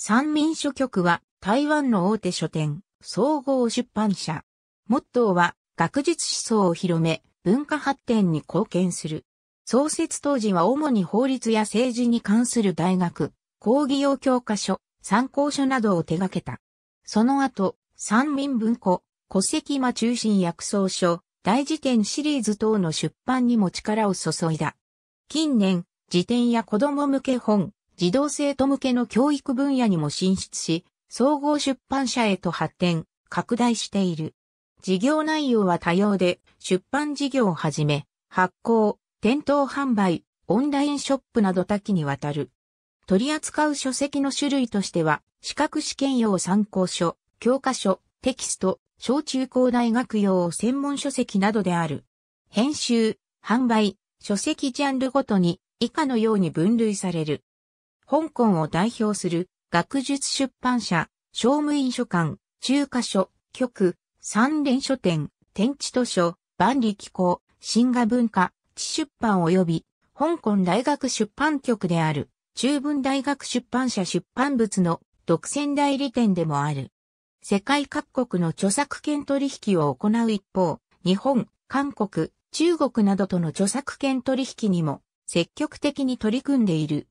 三民書局は台湾の大手書店、総合出版社。モットーは学術思想を広め、文化発展に貢献する。創設当時は主に法律や政治に関する大学、講義用教科書、参考書などを手掛けた。その後、三民文庫、戸籍間中心薬草書、大辞典シリーズ等の出版にも力を注いだ。近年、辞典や子供向け本、児童生徒向けの教育分野にも進出し、総合出版社へと発展、拡大している。事業内容は多様で、出版事業をはじめ、発行、店頭販売、オンラインショップなど多岐にわたる。取り扱う書籍の種類としては、資格試験用参考書、教科書、テキスト、小中高大学用専門書籍などである。編集、販売、書籍ジャンルごとに以下のように分類される。香港を代表する学術出版社、商務印書館、中華書、局、三連書店、天地図書、万里機構、新画文化、地出版及び、香港大学出版局である、中文大学出版社出版物の独占代理店でもある。世界各国の著作権取引を行う一方、日本、韓国、中国などとの著作権取引にも積極的に取り組んでいる。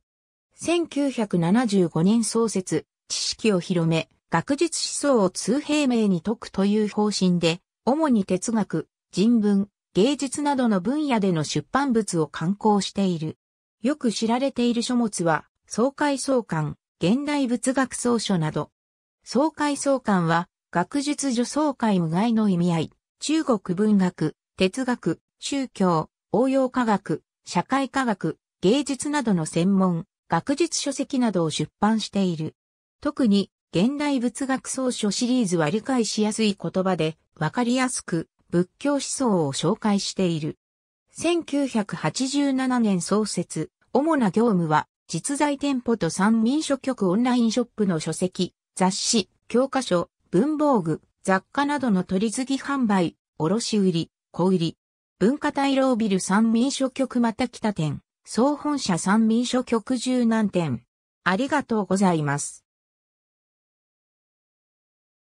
1975年創設、知識を広め、学術思想を通平名に説くという方針で、主に哲学、人文、芸術などの分野での出版物を刊行している。よく知られている書物は、総会総刊、現代物学総書など。総会総刊は、学術助総会無害の意味合い、中国文学、哲学、宗教、応用科学、社会科学、芸術などの専門、学術書籍などを出版している。特に現代仏学総書シリーズは理解しやすい言葉でわかりやすく仏教思想を紹介している。1987年創設、主な業務は実在店舗と三民書局オンラインショップの書籍、雑誌、教科書、文房具、雑貨などの取り次ぎ販売、卸売、小売、文化大老ビル三民書局また北店。総本社三民所局中何点。ありがとうございます。